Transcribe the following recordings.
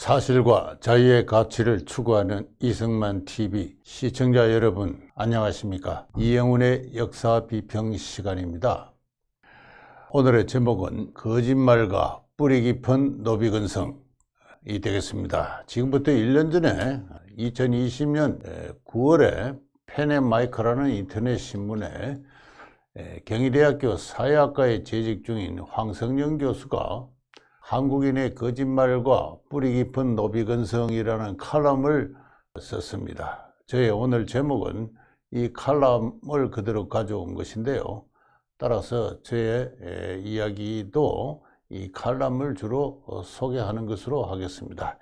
사실과 자유의 가치를 추구하는 이승만 TV 시청자 여러분 안녕하십니까 이영훈의 역사 비평 시간입니다 오늘의 제목은 거짓말과 뿌리 깊은 노비근성이 되겠습니다 지금부터 1년 전에 2020년 9월에 페네마이크라는 인터넷 신문에 경희대학교 사회학과에 재직 중인 황성영 교수가 한국인의 거짓말과 뿌리 깊은 노비근성이라는 칼럼을 썼습니다. 저의 오늘 제목은 이 칼럼을 그대로 가져온 것인데요. 따라서 저의 이야기도 이 칼럼을 주로 어, 소개하는 것으로 하겠습니다.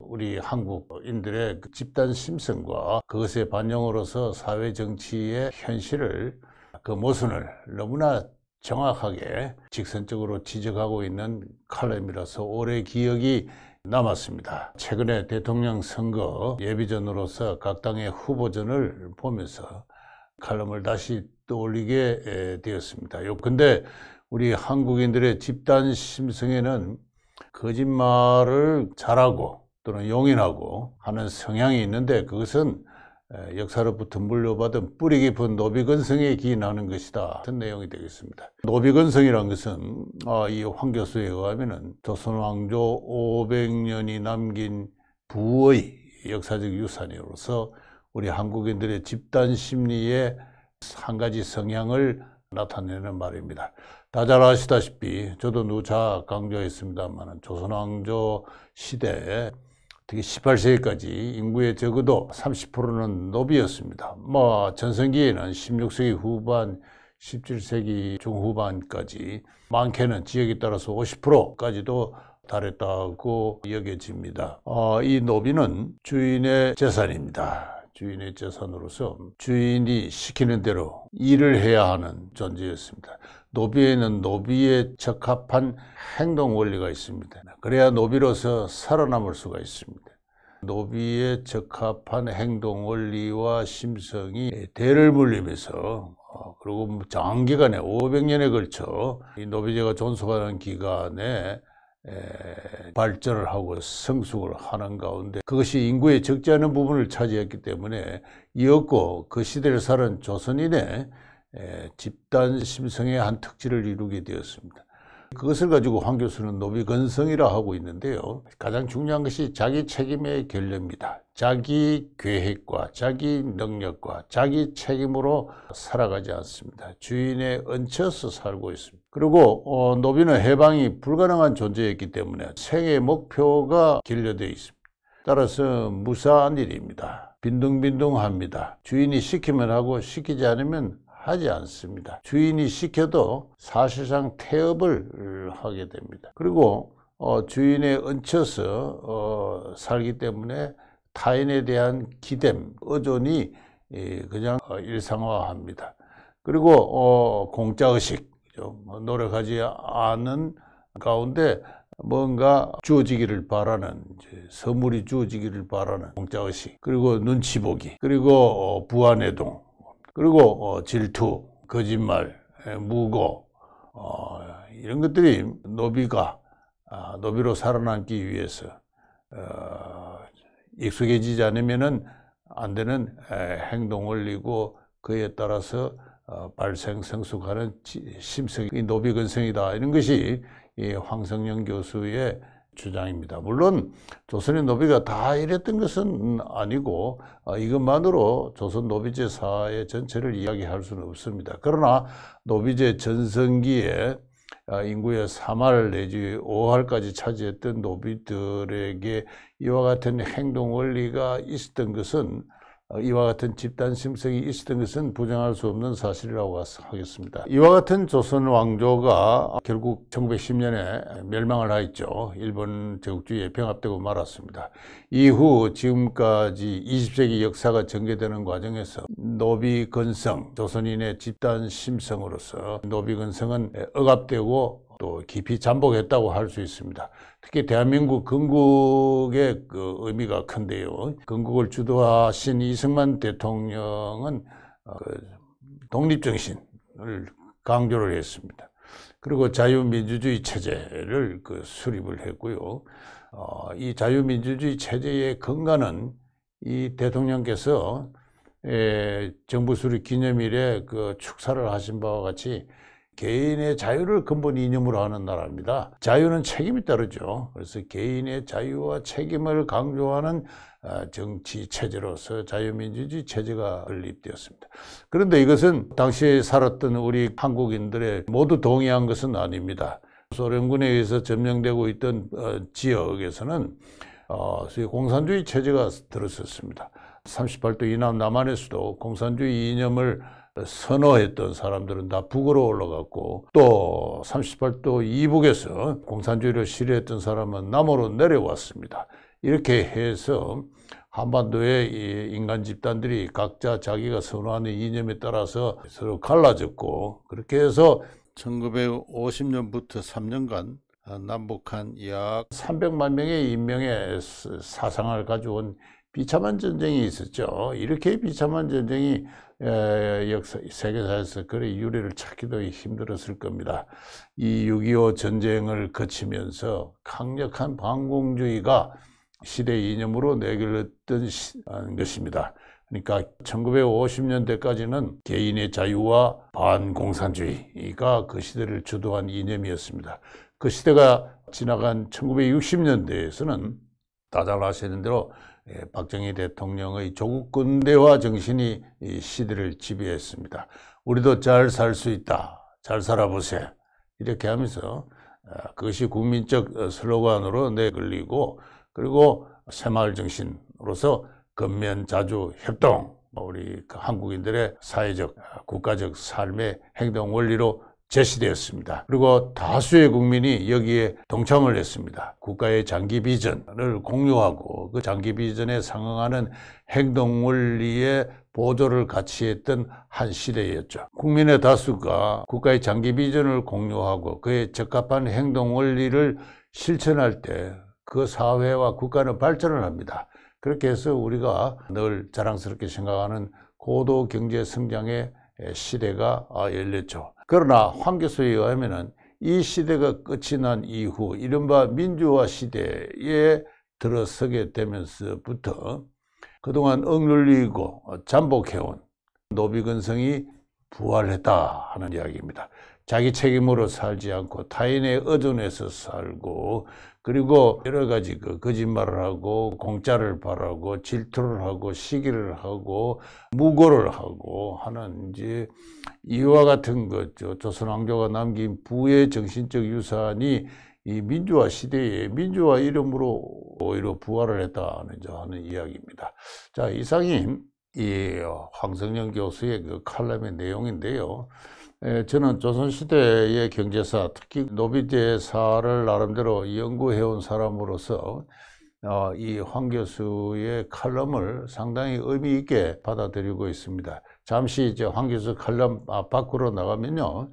우리 한국인들의 그 집단 심성과 그것의 반영으로서 사회 정치의 현실을 그 모순을 너무나 정확하게 직선적으로 지적하고 있는 칼럼이라서 오래 기억이 남았습니다. 최근에 대통령 선거 예비전으로서 각 당의 후보전을 보면서 칼럼을 다시 떠올리게 되었습니다. 근데 우리 한국인들의 집단 심성에는 거짓말을 잘하고 또는 용인하고 하는 성향이 있는데 그것은 역사로부터 물려받은 뿌리 깊은 노비건성에 기인하는 것이다 같은 내용이 되겠습니다. 노비건성이라는 것은 아, 이황 교수에 의하면 조선왕조 500년이 남긴 부의 역사적 유산으로서 우리 한국인들의 집단 심리의 한 가지 성향을 나타내는 말입니다. 다 잘 아시다시피 저도 누차 강조했습니다만 조선왕조 시대에 특히 18세기까지 인구의 적어도 30%는 노비였습니다. 뭐 전성기에는 16세기 후반 17세기 중후반까지 많게는 지역에 따라서 50%까지도 달했다고 여겨집니다. 어, 이 노비는 주인의 재산입니다. 주인의 재산으로서 주인이 시키는 대로 일을 해야 하는 존재였습니다. 노비에는 노비에 적합한 행동 원리가 있습니다. 그래야 노비로서 살아남을 수가 있습니다. 노비에 적합한 행동 원리와 심성이 대를 물리면서 어, 그리고 뭐 장기간에 500년에 걸쳐 이 노비제가 존속하는 기간에 발전을 하고 성숙을 하는 가운데 그것이 인구에 적지 않은 부분을 차지했기 때문에 이었고 그 시대를 살은 조선인의 집단 심성의 한 특질을 이루게 되었습니다. 그것을 가지고 황 교수는 노비건성이라 하고 있는데요. 가장 중요한 것이 자기 책임의 결례입니다. 자기 계획과 자기 능력과 자기 책임으로 살아가지 않습니다. 주인의 얹혀서 살고 있습니다. 그리고 어, 노비는 해방이 불가능한 존재였기 때문에 생의 목표가 길려되어 있습니다. 따라서 무사한 일입니다. 빈둥빈둥합니다. 주인이 시키면 하고 시키지 않으면 하지 않습니다. 주인이 시켜도 사실상 태업을 어, 하게 됩니다. 그리고 어, 주인에 얹혀서 어, 살기 때문에 타인에 대한 기댐, 의존이 예, 그냥 어, 일상화합니다. 그리고 어, 공짜의식, 노력하지 않은 가운데 뭔가 주어지기를 바라는 선물이 주어지기를 바라는 공짜의식 그리고 눈치 보기 그리고 어, 부안해동 그리고 어, 질투, 거짓말, 예, 무고 어, 이런 것들이 노비가 아, 노비로 살아남기 위해서 어, 익숙해지지 않으면안 되는 예, 행동을 이고 그에 따라서 발생 성숙하는 심성이 노비근성이다 이런 것이 황성영 교수의 주장입니다. 물론 조선의 노비가 다 이랬던 것은 아니고 아, 이것만으로 조선 노비제 사회 전체를 이야기할 수는 없습니다. 그러나 노비제 전성기에 아, 인구의 3할 내지 5할까지 차지했던 노비들에게 이와 같은 행동 원리가 있었던 것은 어, 이와 같은 집단 심성이 있었던 것은 부정할 수 없는 사실이라고 하겠습니다. 이와 같은 조선 왕조가 결국 1910년에 멸망을 하였죠. 일본 제국주의에 병합되고 말았습니다. 이후 지금까지 20세기 역사가 전개되는 과정에서 노비건성, 조선인의 집단 심성으로서 노비건성은 억압되고 또 깊이 잠복했다고 할 수 있습니다. 특히 대한민국 건국의 그 의미가 큰데요. 건국을 주도하신 이승만 대통령은 어, 그 독립정신을 강조를 했습니다. 그리고 자유민주주의 체제를 그 수립을 했고요. 어, 이 자유민주주의 체제의 근간은 이 대통령께서 에, 정부 수립 기념일에 그 축사를 하신 바와 같이 개인의 자유를 근본 이념으로 하는 나라입니다. 자유는 책임이 따르죠. 그래서 개인의 자유와 책임을 강조하는 아, 정치 체제로서 자유민주주의 체제가 건립되었습니다. 그런데 이것은 당시 살았던 우리 한국인들의 모두 동의한 것은 아닙니다. 소련군에 의해서 점령되고 있던 어, 지역에서는 어, 공산주의 체제가 들어섰습니다. 38도 이남 남한에서도 공산주의 이념을 선호했던 사람들은 다 북으로 올라갔고 또 38도 이북에서 공산주의를 실현했던 사람은 남으로 내려왔습니다. 이렇게 해서 한반도의 인간 집단들이 각자 자기가 선호하는 이념에 따라서 서로 갈라졌고 그렇게 해서 1950년부터 3년간 남북한 약 300만 명의 인명의 사상을 가져온 비참한 전쟁이 있었죠. 이렇게 비참한 전쟁이 에, 역사, 세계사에서 그래 유래를 찾기도 힘들었을 겁니다. 이 6.25 전쟁을 거치면서 강력한 반공주의가 시대 이념으로 내걸렸던 아, 것입니다. 그러니까 1950년대까지는 개인의 자유와 반공산주의가 그 시대를 주도한 이념이었습니다. 그 시대가 지나간 1960년대에서는 다들 아시는 대로 예, 박정희 대통령의 조국 근대화 정신이 시대를 지배했습니다. 우리도 잘 살 수 있다. 잘 살아보세. 요 이렇게 하면서 아, 그것이 국민적 어, 슬로건으로 내걸리고 그리고 새마을 정신으로서 근면 자주 협동 뭐 우리 그 한국인들의 사회적 아, 국가적 삶의 행동 원리로 제시되었습니다. 그리고 다수의 국민이 여기에 동참을 했습니다. 국가의 장기 비전을 공유하고 그 장기 비전에 상응하는 행동 원리의 보조를 같이 했던 한 시대였죠. 국민의 다수가 국가의 장기 비전을 공유하고 그에 적합한 행동 원리를 실천할 때 그 사회와 국가는 발전을 합니다. 그렇게 해서 우리가 늘 자랑스럽게 생각하는 고도 경제 성장의 예, 시대가 아, 열렸죠. 그러나 황 교수에 의하면 이 시대가 끝이 난 이후 이른바 민주화 시대에 들어서게 되면서부터 그동안 억눌리고 잠복해온 노비근성이 부활했다 하는 이야기입니다. 자기 책임으로 살지 않고 타인의 의존해서 살고 그리고 여러 가지 그 거짓말을 하고 공짜를 바라고 질투를 하고 시기를 하고 무고를 하고 하는 이제 이와 같은 것 조선 왕조가 남긴 부의 정신적 유산이 이 민주화 시대에 민주화 이름으로 오히려 부활을 했다는 하는 이야기입니다. 자 이상이 이 황성영 교수의 그 칼럼의 내용인데요. 예, 저는 조선시대의 경제사, 특히 노비제사를 나름대로 연구해온 사람으로서 어, 이황 교수의 칼럼을 상당히 의미 있게 받아들이고 있습니다. 잠시 이제 황 교수 칼럼 밖으로 나가면요.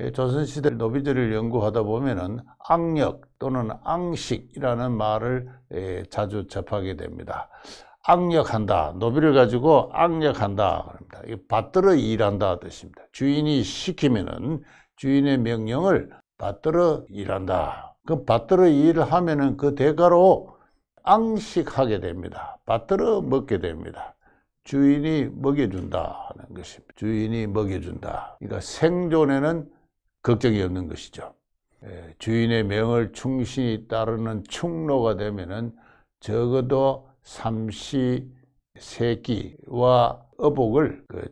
예, 조선시대 노비제를 연구하다 보면은 악력 또는 앙식이라는 말을 예, 자주 접하게 됩니다. 악력한다. 노비를 가지고 악력한다. 그럽니다. 받들어 일한다 뜻입니다. 주인이 시키면은 주인의 명령을 받들어 일한다. 그 받들어 일을 하면은 그 대가로 앙식하게 됩니다. 받들어 먹게 됩니다. 주인이 먹여준다 하는 것입니다. 주인이 먹여준다. 그러니까 생존에는 걱정이 없는 것이죠. 예, 주인의 명을 충신히 따르는 충로가 되면은 적어도 삼시 세끼와 어복을 그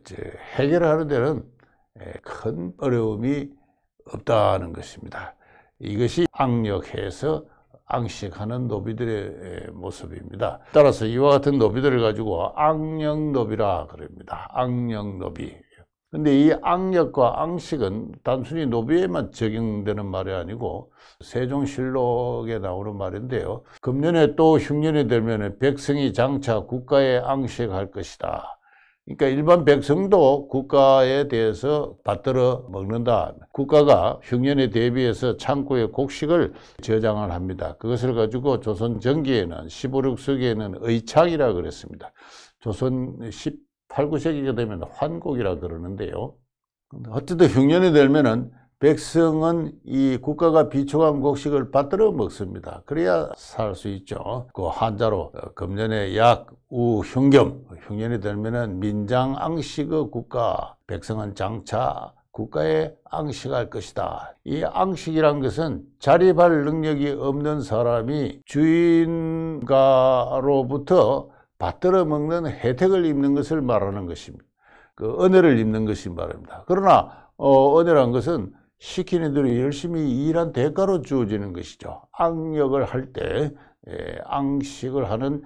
해결하는 데는 큰 어려움이 없다는 것입니다. 이것이 악력해서 앙식하는 노비들의 모습입니다. 따라서 이와 같은 노비들을 가지고 악령노비라 그럽니다. 악령노비. 근데 이 악력과 앙식은 단순히 노비에만 적용되는 말이 아니고 세종실록에 나오는 말인데요. 금년에 또 흉년이 되면 백성이 장차 국가에 앙식할 것이다. 그러니까 일반 백성도 국가에 대해서 받들어 먹는다. 국가가 흉년에 대비해서 창고에 곡식을 저장을 합니다. 그것을 가지고 조선 전기에는 15, 6세기에는 의창이라 고 그랬습니다. 조선 10 8, 9세기가 되면 환곡이라 그러는데요. 어쨌든 흉년이 되면은 백성은 이 국가가 비축한 곡식을 받들어 먹습니다. 그래야 살 수 있죠. 그 한자로 어, 금년에 약, 우, 흉겸, 흉년이 되면은 민장 앙식의 국가, 백성은 장차 국가에 앙식할 것이다. 이 앙식이란 것은 자립할 능력이 없는 사람이 주인가로부터 받들어 먹는 혜택을 입는 것을 말하는 것입니다. 그 은혜를 입는 것이 말입니다. 그러나 어, 은혜란 것은 시키는 대로 열심히 일한 대가로 주어지는 것이죠. 악력을 할 때앙식을 예, 하는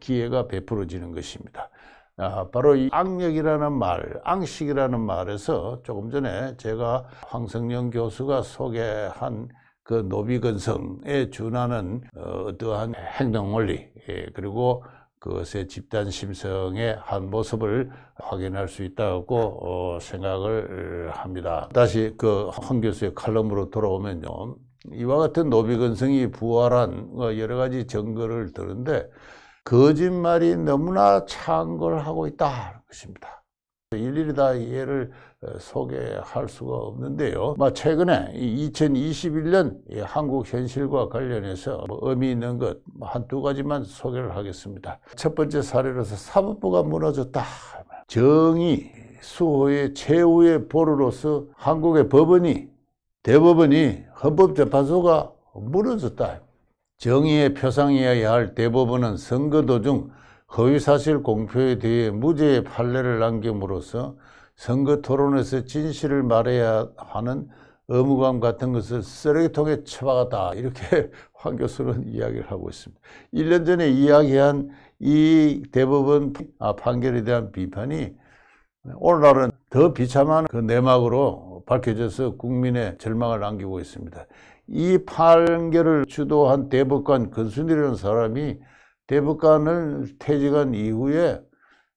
기회가 베풀어지는 것입니다. 아, 바로 이 악력이라는 말, 앙식이라는 말에서 조금 전에 제가 황성영 교수가 소개한 그 노비건성에 준하는 어, 어떠한 행동원리 예, 그리고 그것의 집단 심성의 한 모습을 확인할 수 있다고 어, 생각을 어, 합니다. 다시 그 황 교수의 칼럼으로 돌아오면요. 이와 같은 노비근성이 부활한 여러 가지 증거를 드는데 거짓말이 너무나 창궐하고 있다. 것입니다. 일일이 다 이해를 어, 소개할 수가 없는데요. 최근에 2021년 한국 현실과 관련해서 뭐 의미 있는 것 한두 뭐 가지만 소개를 하겠습니다. 첫 번째 사례로서 사법부가 무너졌다. 정의 수호의 최후의 보루로서 한국의 법원이 대법원이 헌법재판소가 무너졌다. 정의의 표상이어야 할 대법원은 선거 도중 허위사실 공표에 대해 무죄의 판례를 남김으로써 선거 토론에서 진실을 말해야 하는 의무감 같은 것을 쓰레기통에 처박았다 이렇게 황 교수는 이야기를 하고 있습니다. 1년 전에 이야기한 이 대법원 아, 판결에 대한 비판이 오늘날은 더 비참한 그 내막으로 밝혀져서 국민의 절망을 남기고 있습니다. 이 판결을 주도한 대법관 근순이라는 사람이 대법관을 퇴직한 이후에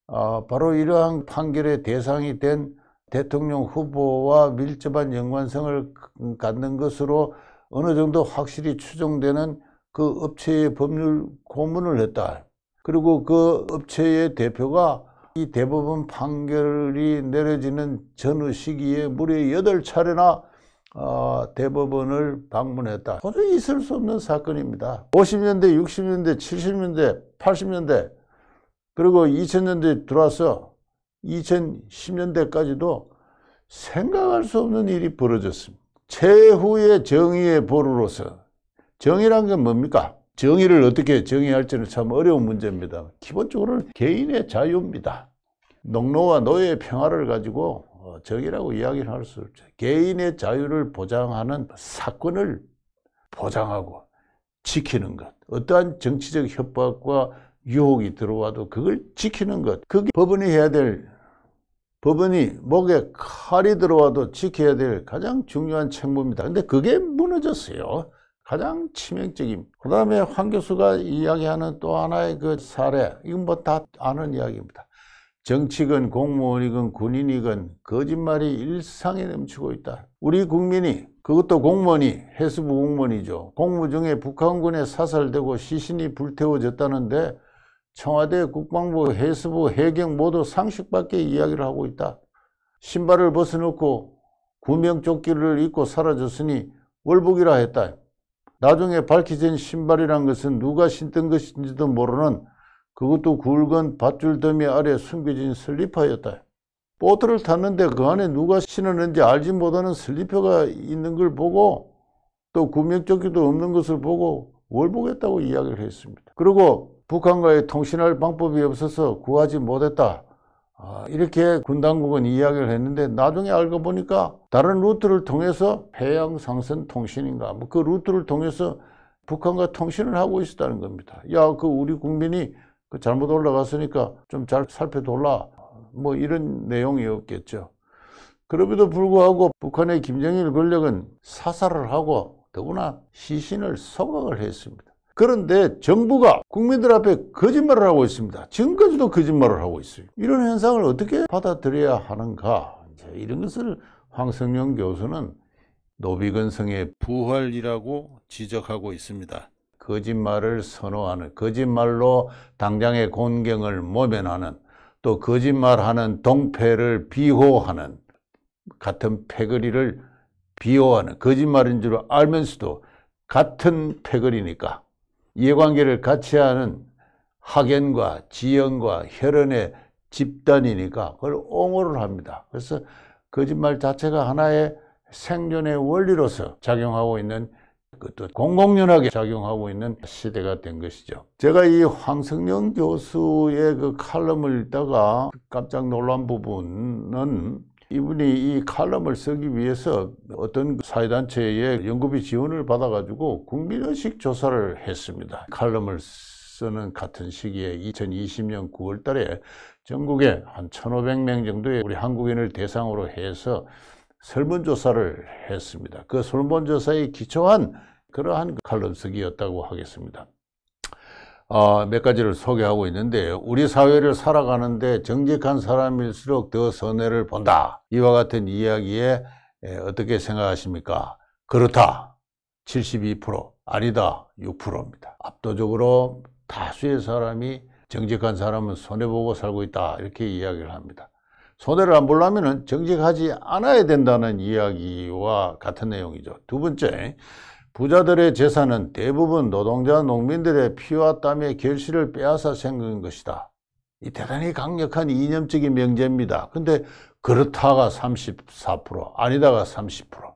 아, 바로 이러한 판결의 대상이 된 대통령 후보와 밀접한 연관성을 갖는 것으로 어느 정도 확실히 추정되는 그 업체의 법률 고문을 했다. 그리고 그 업체의 대표가 이 대법원 판결이 내려지는 전후 시기에 무려 8 차례나 어, 대법원을 방문했다. 도저히 있을 수 없는 사건입니다. 50년대, 60년대, 70년대, 80년대 그리고 2000년대 들어와서 2010년대까지도 생각할 수 없는 일이 벌어졌습니다. 최후의 정의의 보루로서 정의란 게 뭡니까? 정의를 어떻게 정의할지는 참 어려운 문제입니다. 기본적으로는 개인의 자유입니다. 농노와 노예의 평화를 가지고 어, 적이라고 이야기를 할 수 없죠. 개인의 자유를 보장하는 사건을 보장하고 지키는 것. 어떠한 정치적 협박과 유혹이 들어와도 그걸 지키는 것. 그게 법원이 해야 될, 법원이 목에 칼이 들어와도 지켜야 될 가장 중요한 책무입니다. 근데 그게 무너졌어요. 가장 치명적인. 그 다음에 황 교수가 이야기하는 또 하나의 그 사례. 이건 뭐 다 아는 이야기입니다. 정치건 공무원이건 군인이건 거짓말이 일상에 넘치고 있다. 우리 국민이 그것도 공무원이 해수부 공무원이죠. 공무 중에 북한군에 사살되고 시신이 불태워졌다는데 청와대 국방부 해수부 해경 모두 상식밖에 이야기를 하고 있다. 신발을 벗어놓고 구명조끼를 입고 사라졌으니 월북이라 했다. 나중에 밝혀진 신발이란 것은 누가 신던 것인지도 모르는 그것도 굵은 밧줄 더미 아래 숨겨진 슬리퍼였다. 보트를 탔는데 그 안에 누가 신었는지 알지 못하는 슬리퍼가 있는 걸 보고 또 구명조끼도 없는 것을 보고 월보겠다고 이야기를 했습니다. 그리고 북한과의 통신할 방법이 없어서 구하지 못했다. 아, 이렇게 군 당국은 이야기를 했는데 나중에 알고 보니까 다른 루트를 통해서 해양상선 통신인가 뭐그 루트를 통해서 북한과 통신을 하고 있었다는 겁니다. 야그 우리 국민이 그 잘못 올라갔으니까 좀 잘 살펴돌라 뭐 이런 내용이었겠죠. 그럼에도 불구하고 북한의 김정일 권력은 사살을 하고 더구나 시신을 소각을 했습니다. 그런데 정부가 국민들 앞에 거짓말을 하고 있습니다. 지금까지도 거짓말을 하고 있어요. 이런 현상을 어떻게 받아들여야 하는가 이런 것을 황성영 교수는 노비건성의 부활이라고 지적하고 있습니다. 거짓말을 선호하는, 거짓말로 당장의 곤경을 모면하는, 또 거짓말하는 동패를 비호하는, 같은 패거리를 비호하는, 거짓말인 줄 알면서도 같은 패거리니까 이해관계를 같이 하는 학연과 지연과 혈연의 집단이니까 그걸 옹호를 합니다. 그래서 거짓말 자체가 하나의 생존의 원리로서 작용하고 있는 것도 공공연하게 작용하고 있는 시대가 된 것이죠. 제가 이 황성영 교수의 그 칼럼을 읽다가 깜짝 놀란 부분은 이분이 이 칼럼을 쓰기 위해서 어떤 그 사회단체의 연구비 지원을 받아가지고 국민의식 조사를 했습니다. 칼럼을 쓰는 같은 시기에 2020년 9월 달에 전국에 한 1,500명 정도의 우리 한국인을 대상으로 해서 설문조사를 했습니다. 그 설문조사에 기초한 그러한 칼럼쓰이었다고 하겠습니다. 어, 몇 가지를 소개하고 있는데 우리 사회를 살아가는데 정직한 사람일수록 더 손해를 본다. 이와 같은 이야기에 어떻게 생각하십니까? 그렇다. 72% 아니다. 6%입니다. 압도적으로 다수의 사람이 정직한 사람은 손해보고 살고 있다. 이렇게 이야기를 합니다. 손해를 안 보려면 정직하지 않아야 된다는 이야기와 같은 내용이죠. 두 번째, 부자들의 재산은 대부분 노동자 농민들의 피와 땀의 결실을 빼앗아 생긴 것이다. 이 대단히 강력한 이념적인 명제입니다. 근데 그렇다가 34%, 아니다가 30%,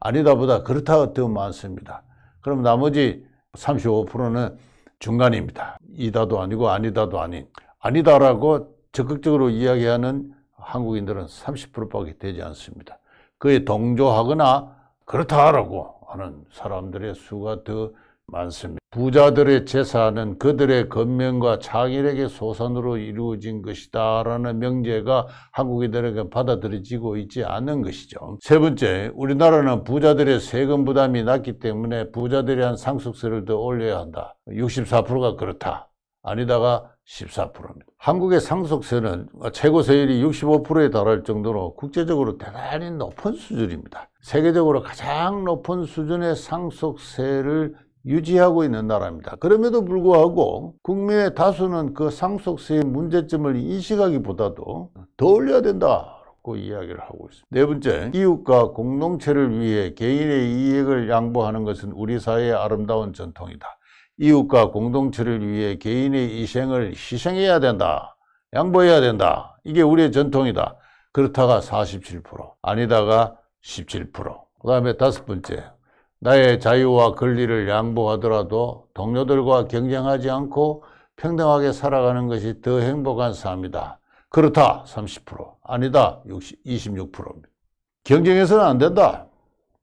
아니다보다 그렇다가 더 많습니다. 그럼 나머지 35%는 중간입니다. 이다도 아니고 아니다도 아닌 아니다라고 적극적으로 이야기하는 한국인들은 30%밖에 되지 않습니다. 그에 동조하거나 그렇다라고 하는 사람들의 수가 더 많습니다. 부자들의 재산은 그들의 건명과 창의에게 소산으로 이루어진 것이다 라는 명제가 한국인들에게 받아들여지고 있지 않은 것이죠. 세 번째, 우리나라는 부자들의 세금 부담이 낮기 때문에 부자들이한 상속세를 더 올려야 한다. 64%가 그렇다. 아니다가 14%입니다. 한국의 상속세는 최고 세율이 65%에 달할 정도로 국제적으로 대단히 높은 수준입니다. 세계적으로 가장 높은 수준의 상속세를 유지하고 있는 나라입니다. 그럼에도 불구하고 국민의 다수는 그 상속세의 문제점을 인식하기보다도 더 올려야 된다. 고 이야기를 하고 있습니다. 네 번째, 이웃과 공동체를 위해 개인의 이익을 양보하는 것은 우리 사회의 아름다운 전통이다. 이웃과 공동체를 위해 개인의 희생을 희생해야 된다. 양보해야 된다. 이게 우리의 전통이다. 그렇다가 47%, 아니다가 17%. 그 다음에 다섯 번째, 나의 자유와 권리를 양보하더라도 동료들과 경쟁하지 않고 평등하게 살아가는 것이 더 행복한 삶이다. 그렇다, 30%. 아니다, 60, 26%입니다. 경쟁해서는 안 된다.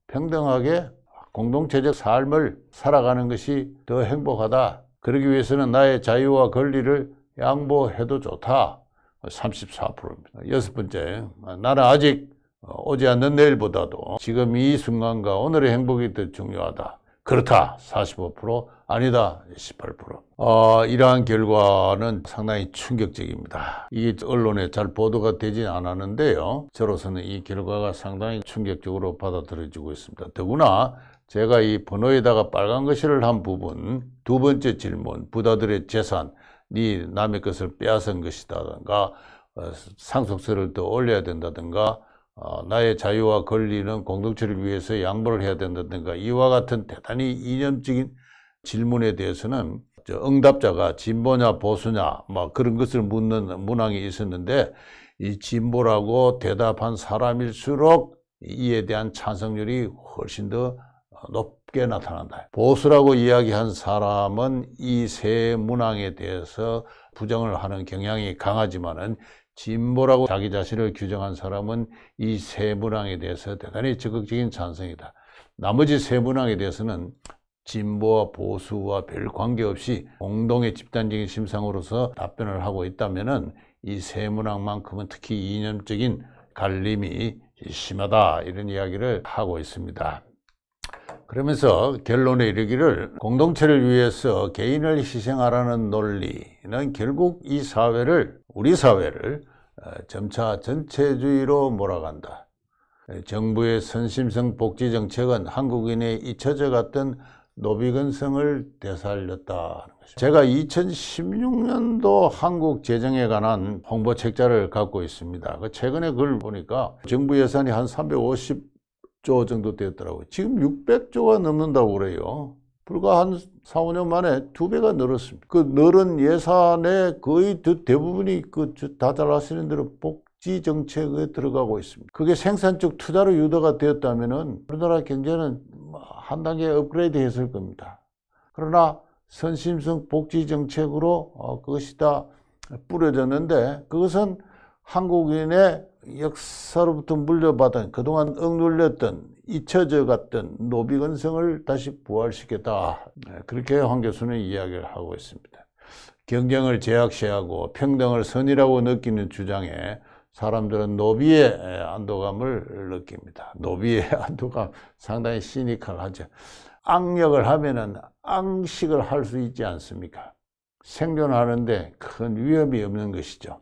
평등하게 공동체적 삶을 살아가는 것이 더 행복하다. 그러기 위해서는 나의 자유와 권리를 양보해도 좋다. 34%입니다. 여섯 번째, 나는 아직 어, 오지 않는 내일보다도 지금 이 순간과 오늘의 행복이 더 중요하다. 그렇다 45% 아니다 18% 어, 이러한 결과는 상당히 충격적입니다 이게 언론에 잘 보도가 되진 않았는데요 저로서는 이 결과가 상당히 충격적으로 받아들여지고 있습니다 더구나 제가 이 번호에다가 빨간 것을 한 부분 두 번째 질문 부다들의 재산 네 남의 것을 빼앗은 것이다든가 어, 상속세를 더 올려야 된다든가 어, 나의 자유와 권리는 공동체를 위해서 양보를 해야 된다든가 이와 같은 대단히 이념적인 질문에 대해서는 응답자가 진보냐 보수냐 막 뭐 그런 것을 묻는 문항이 있었는데 이 진보라고 대답한 사람일수록 이에 대한 찬성률이 훨씬 더 높게 나타난다. 보수라고 이야기한 사람은 이 세 문항에 대해서 부정을 하는 경향이 강하지만은 진보라고 자기 자신을 규정한 사람은 이 세 문항에 대해서 대단히 적극적인 찬성이다. 나머지 세 문항에 대해서는 진보와 보수와 별 관계없이 공동의 집단적인 심상으로서 답변을 하고 있다면 이 세 문항만큼은 특히 이념적인 갈림이 심하다 이런 이야기를 하고 있습니다. 그러면서 결론에 이르기를 공동체를 위해서 개인을 희생하라는 논리는 결국 이 사회를 우리 사회를 어, 점차 전체주의로 몰아간다. 정부의 선심성 복지 정책은 한국인의 잊혀져 갔던 노비근성을 되살렸다. 제가 2016년도 한국 재정에 관한 홍보 책자를 갖고 있습니다. 그 최근에 그걸 보니까 정부 예산이 한350 조 정도 되었더라고요. 지금 600조가 넘는다고 그래요. 불과 한 4, 5년 만에 2 배가 늘었습니다. 그 늘은 예산의 거의 대부분이 그 다들 라시는 대로 복지 정책에 들어가고 있습니다. 그게 생산적 투자로 유도가 되었다면은 우리나라 경제는 뭐 한 단계 업그레이드 했을 겁니다. 그러나 선심성 복지 정책으로 어, 그것이 다 뿌려졌는데 그것은 한국인의 역사로부터 물려받은 그동안 억눌렸던 잊혀져 갔던 노비건성을 다시 부활시켰다 네, 그렇게 황 교수는 이야기를 하고 있습니다 경쟁을 제약시하고 평등을 선이라고 느끼는 주장에 사람들은 노비의 안도감을 느낍니다 노비의 안도감 상당히 시니컬하죠 악력을 하면은 악식을 할 수 있지 않습니까 생존하는데 큰 위험이 없는 것이죠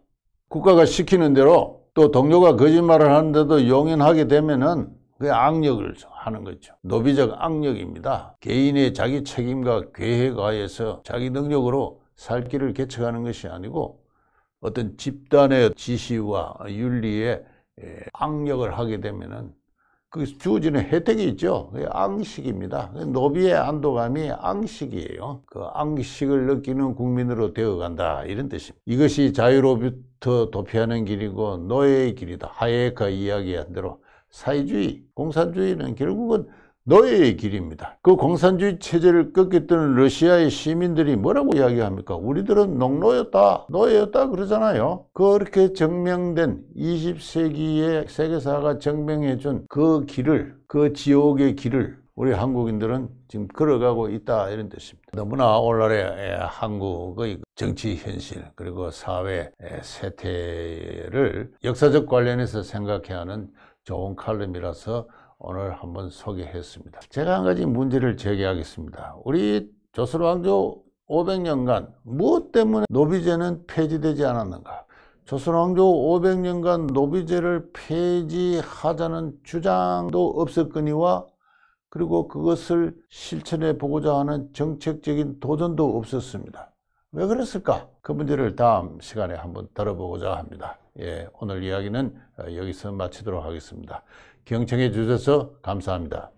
국가가 시키는 대로 또 동료가 거짓말을 하는데도 용인하게 되면은 그 악력을 하는 거죠. 노비적 악력입니다. 개인의 자기 책임과 계획하에서 자기 능력으로 살 길을 개척하는 것이 아니고 어떤 집단의 지시와 윤리에 악력을 하게 되면은 그 주어지는 혜택이 있죠. 그게 앙식입니다. 노비의 안도감이 앙식이에요. 그 앙식을 느끼는 국민으로 되어간다 이런 뜻입니다. 이것이 자유로부터 도피하는 길이고 노예의 길이다. 하예가 이야기한 대로 사회주의, 공산주의는 결국은 노예의 길입니다. 그 공산주의 체제를 꺾였던 러시아의 시민들이 뭐라고 이야기합니까? 우리들은 농노였다, 노예였다 그러잖아요. 그렇게 증명된 20세기의 세계사가 증명해준 그 길을, 그 지옥의 길을 우리 한국인들은 지금 걸어가고 있다 이런 뜻입니다. 너무나 오늘날의 한국의 정치 현실 그리고 사회 의 세태를 역사적 관련해서 생각해야 하는 좋은 칼럼이라서 오늘 한번 소개했습니다. 제가 한 가지 문제를 제기하겠습니다. 우리 조선왕조 500년간 무엇 때문에 노비제는 폐지되지 않았는가? 조선왕조 500년간 노비제를 폐지하자는 주장도 없었거니와 그리고 그것을 실천해 보고자 하는 정책적인 도전도 없었습니다. 왜 그랬을까? 그 문제를 다음 시간에 한번 들어보고자 합니다. 예, 오늘 이야기는 여기서 마치도록 하겠습니다. 경청해 주셔서 감사합니다.